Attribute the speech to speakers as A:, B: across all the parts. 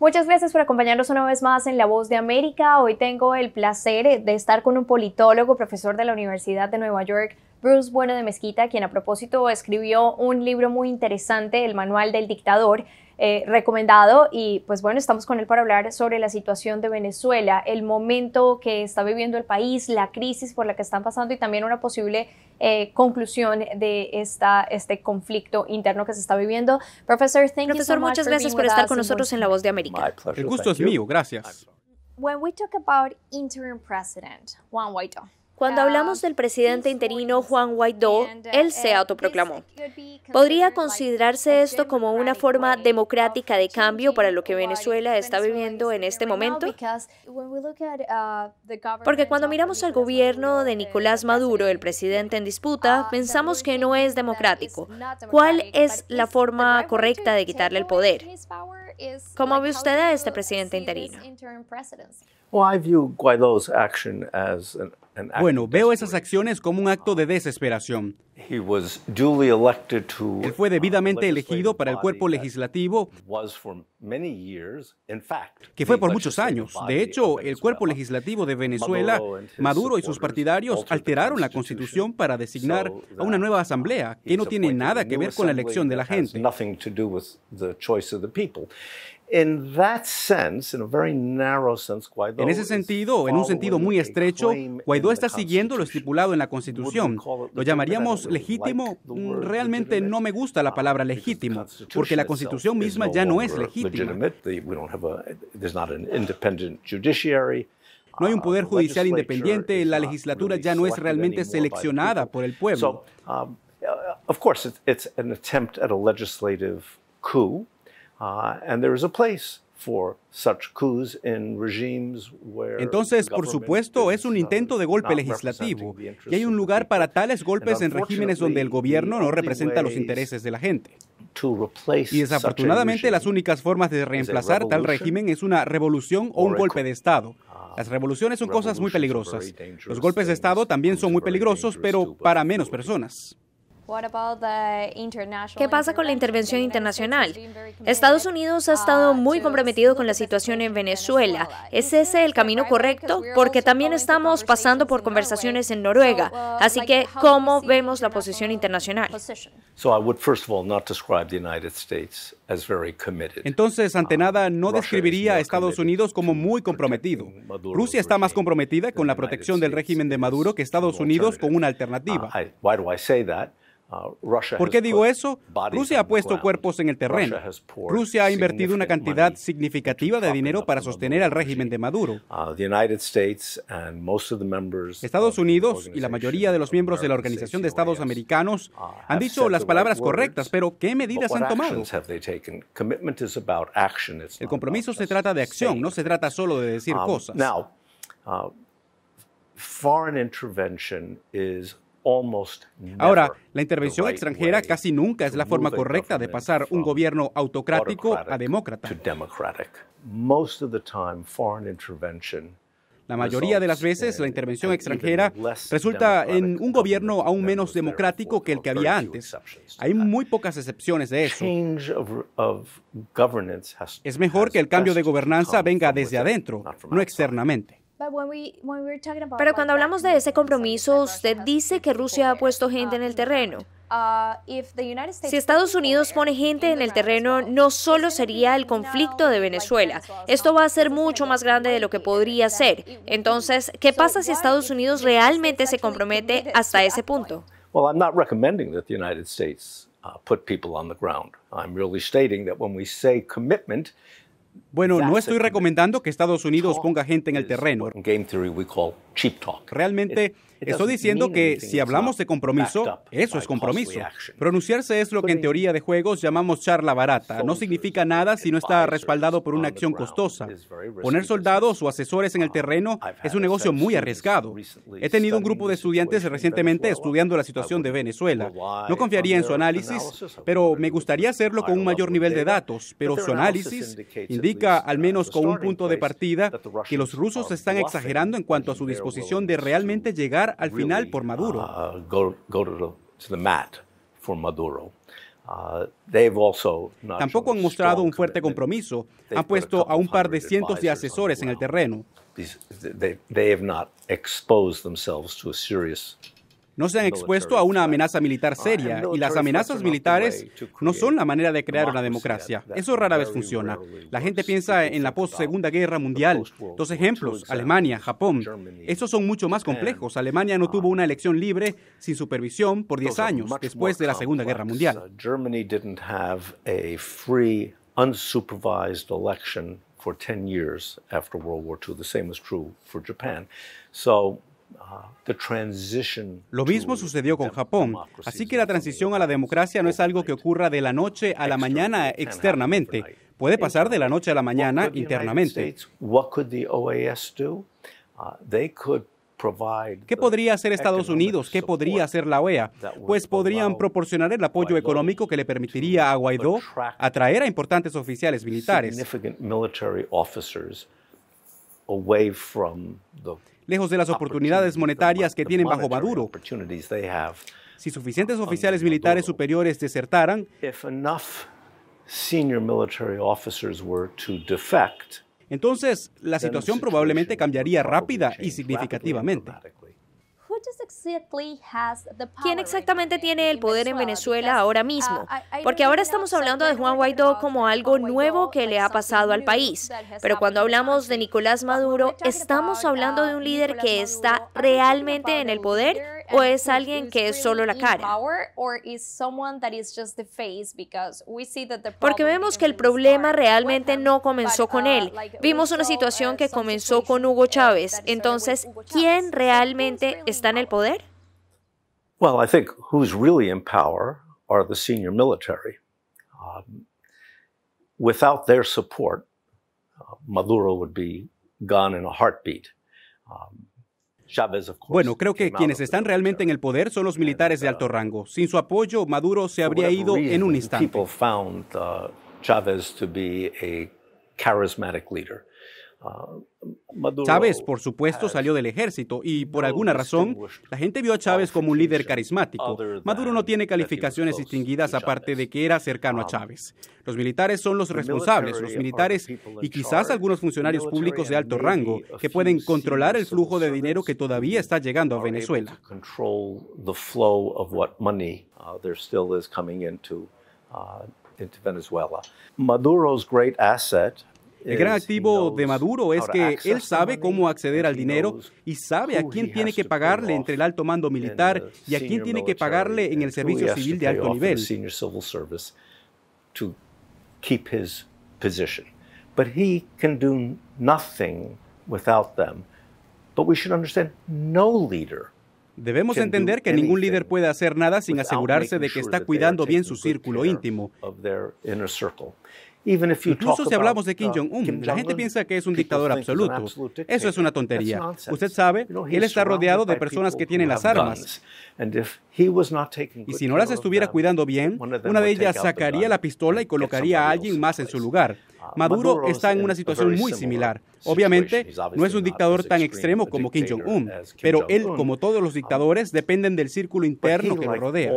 A: Muchas gracias por acompañarnos una vez más en La Voz de América. Hoy tengo el placer de estar con un politólogo, profesor de la Universidad de Nueva York, Bruce Bueno de Mezquita, quien a propósito escribió un libro muy interesante, El Manual del Dictador, eh, recomendado y pues bueno, estamos con él para hablar sobre la situación de Venezuela, el momento que está viviendo el país, la crisis por la que están pasando y también una posible eh, conclusión de esta, este conflicto interno que se está viviendo. Profesor, muchas gracias por estar con nosotros en La Voz de América. el gusto es mío,
B: gracias.
A: When we talk about interim president, Juan Guaidó. Cuando hablamos del presidente interino Juan Guaidó, él se autoproclamó. ¿Podría considerarse esto como una forma democrática de cambio para lo que Venezuela está viviendo en este momento? Porque cuando miramos al gobierno de Nicolás Maduro, el presidente en disputa, pensamos que no es democrático. ¿Cuál es la forma correcta de quitarle el poder? ¿Cómo ve usted a este presidente interino?
B: I view Guaidó's action as an bueno, veo esas acciones como un acto de desesperación. Él fue debidamente elegido para el cuerpo legislativo, que fue por muchos años. De hecho, el cuerpo legislativo de Venezuela, Maduro y sus partidarios alteraron la constitución para designar a una nueva asamblea que no tiene nada que ver con la elección de la
C: gente. En ese sentido,
B: en un sentido muy estrecho, Guaidó está siguiendo lo estipulado en la Constitución. Lo llamaríamos legítimo. Mm, realmente no me gusta la ah, palabra legítimo, porque la Constitución misma ya no es legítima. No hay un poder uh, judicial independiente, la legislatura ya no es realmente seleccionada por el pueblo.
C: Um, uh, of course, it's an attempt a coup, uh, and there is a place entonces, por supuesto, es un uh, intento de golpe legislativo y
B: hay un lugar para tales golpes en regímenes donde el gobierno no representa los intereses de la gente. Y desafortunadamente las únicas formas de reemplazar tal régimen es una revolución o un golpe de Estado. Ah, las revoluciones son cosas muy peligrosas. Los golpes de Estado también son muy peligrosos, pero para menos personas.
A: ¿Qué pasa con la intervención internacional? Estados Unidos ha estado uh, muy comprometido con la situación en Venezuela. ¿Es ese el camino correcto? Porque también estamos pasando por conversaciones en Noruega. Uh, Así que, ¿cómo vemos la posición internacional?
B: Entonces, ante um, nada, no describiría a Estados Unidos como muy comprometido. Rusia está más comprometida con la protección del régimen de Maduro que Estados Unidos con una alternativa. Ah, Uh, ¿Por qué digo eso? Rusia ha puesto cuerpos en el terreno. Rusia ha invertido una cantidad significativa de dinero para sostener al régimen de Maduro. Estados Unidos y la mayoría de los miembros de la Organización de Estados uh, Americanos han dicho las palabras correctas, pero ¿qué medidas han tomado? El compromiso se trata de acción, no se trata solo de decir um, cosas.
C: Uh, foreign intervention is Ahora,
B: la intervención extranjera casi nunca es la forma correcta de pasar un gobierno autocrático a demócrata. La mayoría de las veces la intervención extranjera resulta en un gobierno aún menos democrático que el que había antes. Hay muy pocas excepciones de eso. Es mejor que el cambio de gobernanza venga desde adentro, no externamente.
A: Pero cuando hablamos de ese compromiso, usted dice que Rusia ha puesto gente en el um, terreno. Uh, si Estados Unidos pone gente en el terreno, no solo sería el conflicto de Venezuela, esto va a ser mucho más grande de lo que podría ser. Entonces, ¿qué pasa si Estados Unidos realmente se compromete hasta ese punto?
C: Well, I'm not recommending that the United States uh, put people on the ground. I'm really stating that when we say
B: commitment, bueno, no estoy recomendando que Estados Unidos ponga gente en el terreno. Realmente Estoy diciendo que si hablamos de compromiso, eso es compromiso. Pronunciarse es lo que en teoría de juegos llamamos charla barata. No significa nada si no está respaldado por una acción costosa. Poner soldados o asesores en el ah, terreno es un negocio muy arriesgado. He tenido un grupo de estudiantes recientemente estudiando la situación de Venezuela. No confiaría en su análisis, pero me gustaría hacerlo con un mayor nivel de datos. Pero su análisis indica, al uh, menos con un punto de partida, que los rusos están exagerando en cuanto a su disposición de realmente llegar al final por Maduro.
C: Tampoco han mostrado
B: un fuerte compromiso. Han puesto a un par de cientos de asesores en el terreno no se han expuesto a una amenaza militar uh, seria y las amenazas militares no son la manera de crear una democracia. Eso rara vez funciona. La gente piensa en la post-segunda guerra mundial. Dos ejemplos, Alemania, Japón. Estos son mucho más complejos. Alemania no tuvo um, una elección libre sin supervisión por 10 años después de la Segunda Guerra Mundial.
C: Uh, unsupervised election for 10 years after World War II. The same is true for Japan. So
B: lo mismo sucedió con Japón, así que la transición a la democracia no es algo que ocurra de la noche a la mañana externamente, puede pasar de la noche a la mañana internamente. Uh,
C: ¿Qué podría hacer Estados
B: Unidos? ¿Qué podría hacer la OEA? Pues podrían proporcionar el apoyo económico que le permitiría a Guaidó atraer a importantes oficiales militares lejos de las oportunidades monetarias que tienen bajo Maduro. Si suficientes oficiales militares superiores desertaran, entonces la situación probablemente cambiaría rápida y significativamente.
A: ¿Quién exactamente eh, tiene el poder en Venezuela ahora uh, mismo? Porque ahora estamos hablando de Juan Guaidó como algo nuevo que le ha pasado al país. Pero cuando hablamos de Nicolás Maduro, estamos hablando de uh, un líder que está realmente en el poder o es alguien que es solo la cara. Porque vemos que el problema realmente no comenzó con uh, él. Vimos una uh, situación que comenzó con Hugo Chávez. Entonces, ¿quién realmente está en el poder?
C: Well, I think who's really in power are the senior military. Um, without their support, uh, Maduro would be gone in a heartbeat. Um,
B: bueno, creo que quienes están realmente en el poder son los militares de uh, alto rango. Sin su apoyo, Maduro se habría ido en un instante. Uh, charismatic uh, Chávez, por supuesto, salió del ejército y por alguna razón la gente vio a Chávez como un líder carismático. Maduro no tiene calificaciones distinguidas aparte de que era cercano a um, Chávez. Los militares son los responsables, los militares y quizás algunos funcionarios públicos de alto rango que pueden controlar el flujo de dinero que todavía está llegando a Venezuela.
C: Maduro's great asset
B: el gran activo de Maduro es que él sabe cómo acceder al dinero y sabe a quién tiene que pagarle entre el alto mando militar y a quién tiene que pagarle en el servicio civil de alto nivel.
C: Debemos entender que ningún líder
B: puede hacer nada sin asegurarse de que está cuidando bien su círculo íntimo. Incluso si hablamos de Kim uh, Jong-un, la gente piensa que es un dictador absoluto. Eso es una tontería. Usted sabe él está rodeado de personas que tienen las armas. Y si no las estuviera cuidando bien, una de ellas sacaría la pistola y colocaría a alguien más en su lugar. Uh, Maduro está en una situación muy similar. Obviamente, no es un dictador tan extremo como Kim Jong-un, pero él, como todos los dictadores, dependen del círculo interno que lo rodea.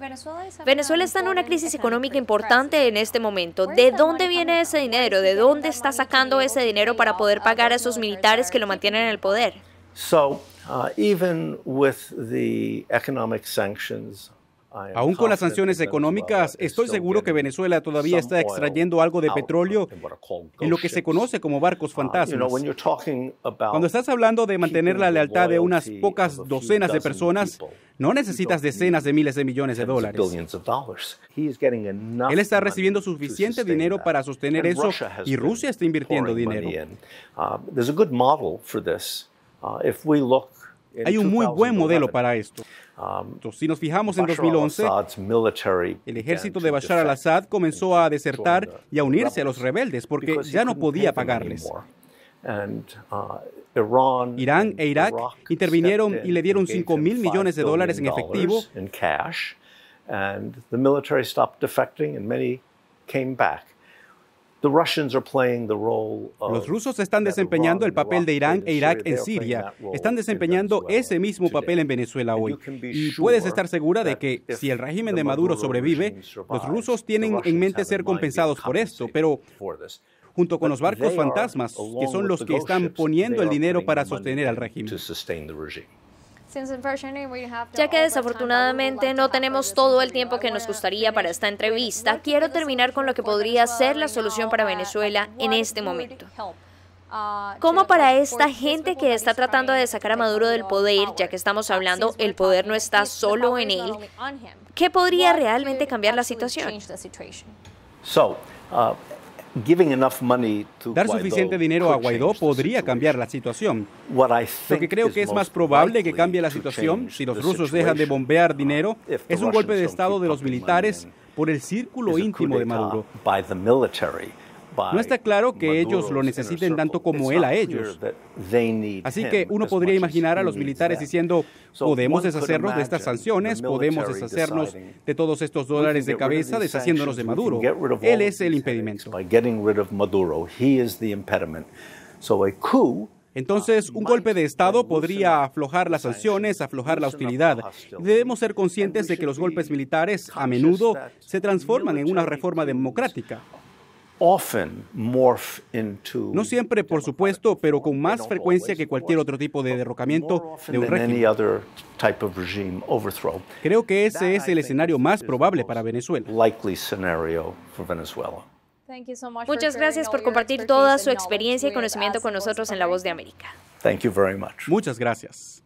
A: Venezuela está en una crisis económica importante en este momento. ¿De dónde viene ese dinero? ¿De dónde está sacando ese dinero para poder pagar a esos militares que lo mantienen en el poder?
C: So, uh, even
B: with the economic sanctions
C: Aún con las sanciones
B: económicas, estoy seguro que Venezuela todavía está extrayendo algo de ah, petróleo en lo que se conoce como barcos ah, fantasmas. Cuando estás hablando de mantener la lealtad de unas pocas docenas de personas, no necesitas decenas de miles de millones de dólares. Él está recibiendo suficiente dinero para sostener eso y Rusia está invirtiendo dinero. Hay un muy buen modelo para esto. Um, Entonces, si nos fijamos en 2011, el ejército de Bashar al-Assad comenzó a desertar y a unirse a los rebeldes porque ya no podía pagarles. Uh, Irán e Irak intervinieron y le dieron 5 mil millones de dólares en efectivo.
C: And the military stopped
B: defecting and many came back. Los rusos están desempeñando el papel de Irán e Irak en Siria, están desempeñando ese mismo papel en Venezuela hoy. Y puedes estar segura de que si el régimen de Maduro sobrevive, los rusos tienen en mente ser compensados por esto, pero junto con los barcos fantasmas, que son los que están poniendo el dinero para sostener al régimen.
A: Ya que desafortunadamente no tenemos todo el tiempo que nos gustaría para esta entrevista, quiero terminar con lo que podría ser la solución para Venezuela en este momento. Uh, ¿Cómo para esta gente que está tratando de sacar a Maduro del poder, ya que estamos hablando, el poder no está solo en él, ¿qué podría realmente cambiar la situación?
B: Dar suficiente dinero a Guaidó podría cambiar la situación. Lo que creo que es más probable que cambie la situación si los rusos dejan de bombear uh, dinero es un golpe de Estado de los militares por el círculo íntimo de Maduro.
C: Uh, no está claro que ellos lo necesiten tanto como él a ellos.
B: Así que uno podría imaginar a los militares diciendo, podemos deshacernos de estas sanciones, podemos deshacernos de todos estos dólares de cabeza deshaciéndonos de Maduro. Él es el impedimento. Entonces, uh, un golpe de Estado podría aflojar las sanciones, aflojar la hostilidad. Debemos ser conscientes de que los golpes militares a menudo se transforman en una reforma democrática. No siempre, por supuesto, pero con más frecuencia que cualquier otro tipo de derrocamiento de un régimen. Creo que ese es el escenario más probable para Venezuela.
A: Muchas gracias por compartir toda su experiencia y conocimiento con nosotros en La Voz de América.
B: Muchas gracias.